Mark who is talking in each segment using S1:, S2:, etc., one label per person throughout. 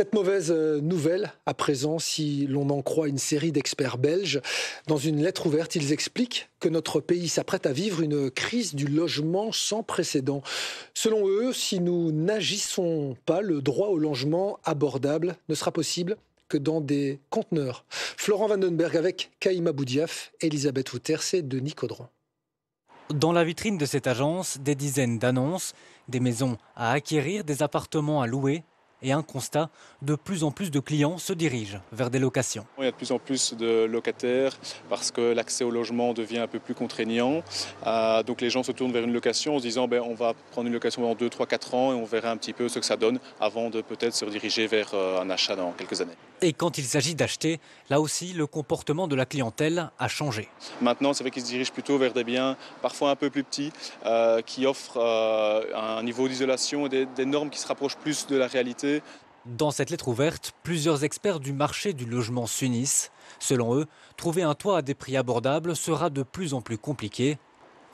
S1: Cette mauvaise euh, nouvelle, à présent, si l'on en croit une série d'experts belges, dans une lettre ouverte, ils expliquent que notre pays s'apprête à vivre une crise du logement sans précédent. Selon eux, si nous n'agissons pas, le droit au logement abordable ne sera possible que dans des conteneurs. Florent Vandenberg avec Kaïma Boudiaf, Elisabeth Wouters et Denis Caudron.
S2: Dans la vitrine de cette agence, des dizaines d'annonces, des maisons à acquérir, des appartements à louer, et un constat, de plus en plus de clients se dirigent vers des locations.
S3: Il y a de plus en plus de locataires parce que l'accès au logement devient un peu plus contraignant. Euh, donc les gens se tournent vers une location en se disant ben, on va prendre une location dans 2, 3, 4 ans et on verra un petit peu ce que ça donne avant de peut-être se diriger vers euh, un achat dans quelques années.
S2: Et quand il s'agit d'acheter, là aussi, le comportement de la clientèle a changé.
S3: Maintenant, c'est vrai qu'ils se dirigent plutôt vers des biens parfois un peu plus petits, euh, qui offrent un niveau d'isolation et des normes qui se rapprochent plus de la réalité
S2: dans cette lettre ouverte, plusieurs experts du marché du logement s'unissent. Selon eux, trouver un toit à des prix abordables sera de plus en plus compliqué.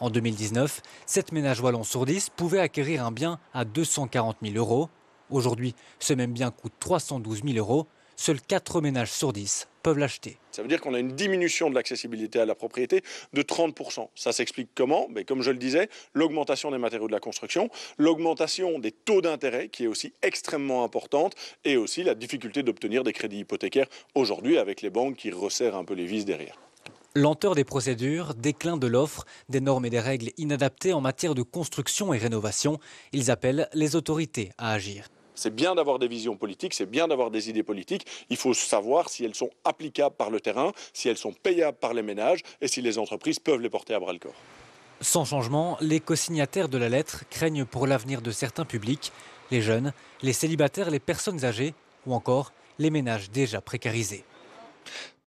S2: En 2019, 7 ménages wallons sur 10 pouvaient acquérir un bien à 240 000 euros. Aujourd'hui, ce même bien coûte 312 000 euros. Seuls 4 ménages sur 10 peuvent l'acheter.
S4: Ça veut dire qu'on a une diminution de l'accessibilité à la propriété de 30%. Ça s'explique comment Mais ben, Comme je le disais, l'augmentation des matériaux de la construction, l'augmentation des taux d'intérêt qui est aussi extrêmement importante et aussi la difficulté d'obtenir des crédits hypothécaires aujourd'hui avec les banques qui resserrent un peu les vis
S2: derrière. Lenteur des procédures, déclin de l'offre, des normes et des règles inadaptées en matière de construction et rénovation, ils appellent les autorités à agir.
S4: C'est bien d'avoir des visions politiques, c'est bien d'avoir des idées politiques. Il faut savoir si elles sont applicables par le terrain, si elles sont payables par les ménages et si les entreprises peuvent les porter à bras le corps.
S2: Sans changement, les co-signataires de la lettre craignent pour l'avenir de certains publics, les jeunes, les célibataires, les personnes âgées ou encore les ménages déjà précarisés.